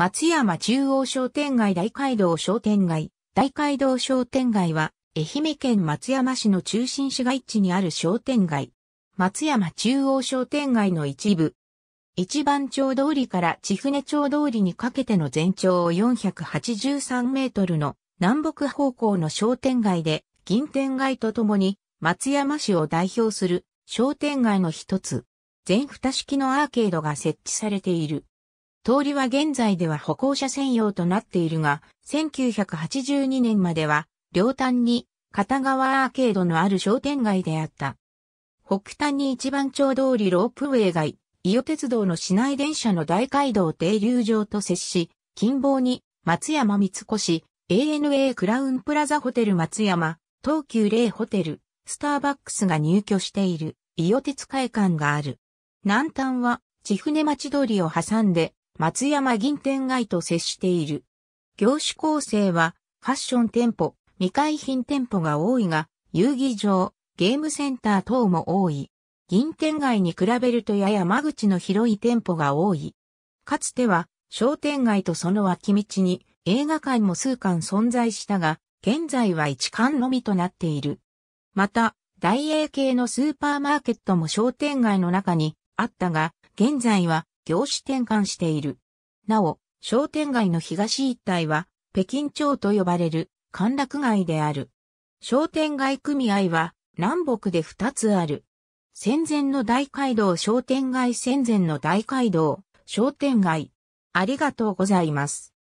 松山中央商店街大街道商店街。大街道商店街は、愛媛県松山市の中心市街地にある商店街。松山中央商店街の一部。一番町通りから千船町通りにかけての全長483メートルの南北方向の商店街で、銀天街とともに松山市を代表する商店街の一つ。全蓋式のアーケードが設置されている。通りは現在では歩行者専用となっているが、1982年までは、両端に片側アーケードのある商店街であった。北端に一番町通りロープウェイ街、伊予鉄道の市内電車の大街道停留場と接し、近傍に松山三越、ANA クラウンプラザホテル松山、東急霊ホテル、スターバックスが入居している伊予鉄会館がある。南端は千船町通りを挟んで松山銀天街と接している。業種構成は、ファッション店舗、未開品店舗が多いが、遊戯場、ゲームセンター等も多い。銀天街に比べるとやや間口の広い店舗が多い。かつては、商店街とその脇道に映画館も数館存在したが、現在は一館のみとなっている。また、大英系のスーパーマーケットも商店街の中にあったが、現在は業種転換している。なお、商店街の東一帯は、北京町と呼ばれる、歓楽街である。商店街組合は、南北で2つある。戦前の大街道商店街戦前の大街道商店街。ありがとうございます。